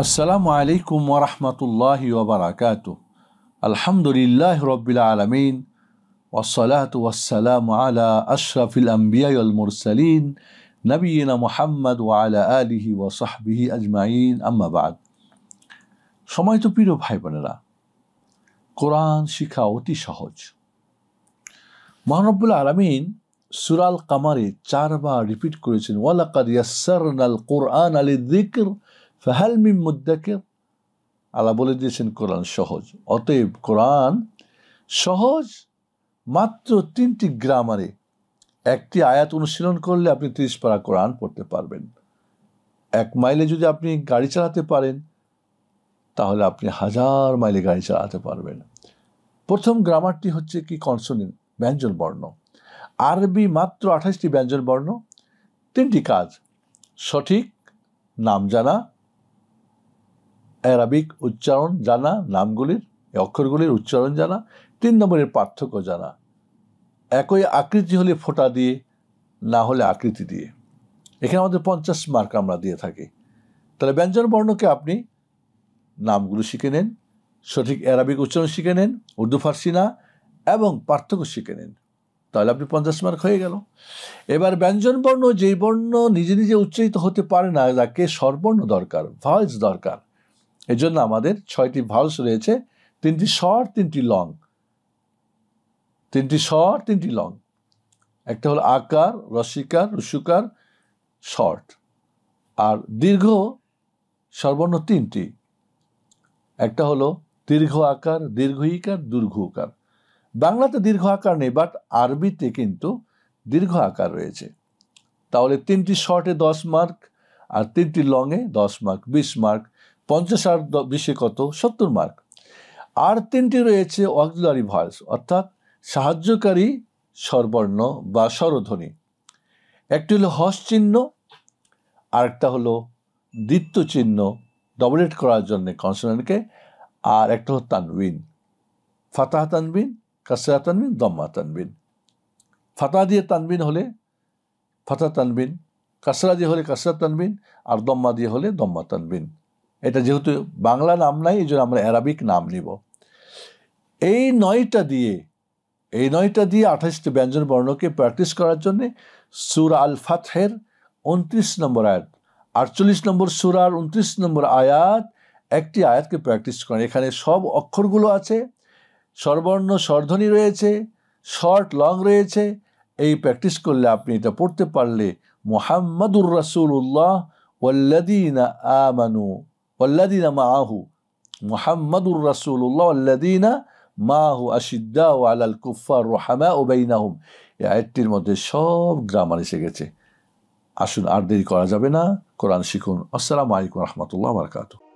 আসসালামু আলাইকুম ওরহমতুল্লাহ ওবরাকাত আলহামদুলিল্লাহ রবিল্লা আলমিন ওসলাত ওয়াসালাম আলা আশরাফিল আম্বিয়াল মুরসালিন নবীনা মোহাম্মদ ওয়ালা আলিহি ওসাহবিহি আজমাইন আম্মাবাদ সময় তো প্রিয় ভাই বোনেরা কোরআন শিখা অতি সহজ মহানবুল আলমিন সুরাল কামারে চারবার রিপিট করেছেন ওয়ালাকার ইয়াসার কোরআন আলী দিকর ফাহাল মিম মুদ্দাকের আল্লাহ বলে দিয়েছেন কোরআন সহজ অতএব কোরআন সহজ মাত্র তিনটি গ্রামারে একটি আয়াত অনুশীলন করলে আপনি ত্রিশ পারা কোরআন পড়তে পারবেন এক মাইলে যদি আপনি গাড়ি চালাতে পারেন তাহলে আপনি হাজার মাইলে গাড়ি চালাতে পারবেন প্রথম গ্রামারটি হচ্ছে কি কনসোনেন্ট ব্যঞ্জন বর্ণ আরবি মাত্র আঠাশটি ব্যঞ্জন বর্ণ তিনটি কাজ সঠিক নাম জানা অ্যারাবিক উচ্চারণ জানা নামগুলির অক্ষরগুলির উচ্চারণ জানা তিন নম্বরের পার্থক্য জানা একই আকৃতি হলে ফোটা দিয়ে না হলে আকৃতি দিয়ে এখানে আমাদের পঞ্চাশ মার্ক আমরা দিয়ে থাকি তাহলে ব্যঞ্জন বর্ণকে আপনি নামগুলো শিখে নেন সঠিক অ্যারাবিক উচ্চারণ শিখে নেন উর্দু ফার্সি না এবং পার্থক্য শিখে নেন তাহলে আপনি পঞ্চাশ মার্ক হয়ে গেল এবার ব্যঞ্জন বর্ণ যেই বর্ণ নিজে নিজে উচ্চারিত হতে পারে না যাকে স্বরবর্ণ দরকার ভয়েস দরকার এই জন্য আমাদের ছয়টি ভালস রয়েছে তিনটি শর্ট তিনটি লং তিনটি শর্ট তিনটি লং একটা হলো আকার রসিকার রসুকার শর্ট আর দীর্ঘ সর্বর্ণ তিনটি একটা হলো দীর্ঘ আকার দীর্ঘ ইকার আকার বাংলাতে দীর্ঘ আকার নেই বাট আরবিতে কিন্তু দীর্ঘ আকার রয়েছে তাহলে তিনটি শর্টে দশ মার্ক আর তিনটি লংয়ে দশ মার্ক বিশ মার্ক পঞ্চাশ আর বিশে কত সত্তর মার্ক আর তিনটি রয়েছে অক্সিলারি ভয়েস অর্থাৎ সাহায্যকারী স্বরবর্ণ বা স্বরধ্বনি একটি হলো হস চিহ্ন আরেকটা হলো দ্বিত্ব চিহ্ন ডবলেট করার জন্য কনসোনেন্টকে আর একটা হলো তানবিন ফাতাহ তানবিন কাসরা তানবিন দম্মা তানবিন ফাতাহ দিয়ে তানবিন হলে ফাতা তানবিন কাসরা দিয়ে হলে কাসরা তানবিন আর দম্মা দিয়ে হলে দম্মা তানবিন এটা যেহেতু বাংলা নাম নাই এই জন্য আমরা অ্যারাবিক নাম নিব এই নয়টা দিয়ে এই নয়টা দিয়ে আঠাশটি ব্যঞ্জন বর্ণকে প্র্যাকটিস করার জন্যে সুরা আল ফাথের উনত্রিশ নম্বর আয়াত আটচল্লিশ নম্বর সুরার উনত্রিশ নম্বর আয়াত একটি আয়াতকে প্র্যাকটিস করেন এখানে সব অক্ষরগুলো আছে স্বরবর্ণ স্বরধ্বনি রয়েছে শর্ট লং রয়েছে এই প্র্যাকটিস করলে আপনি এটা পড়তে পারলে মোহাম্মদুর রাসুল উল্লাহ ওল্লাদিনা আমানু والذين معه محمد رسول الله والذين معه أشداء على الكفار رحماء بينهم يا عتير مدة شاب غرامي سكتي عشان أردي القرآن زبنا قرآن شيكون السلام عليكم ورحمة الله وبركاته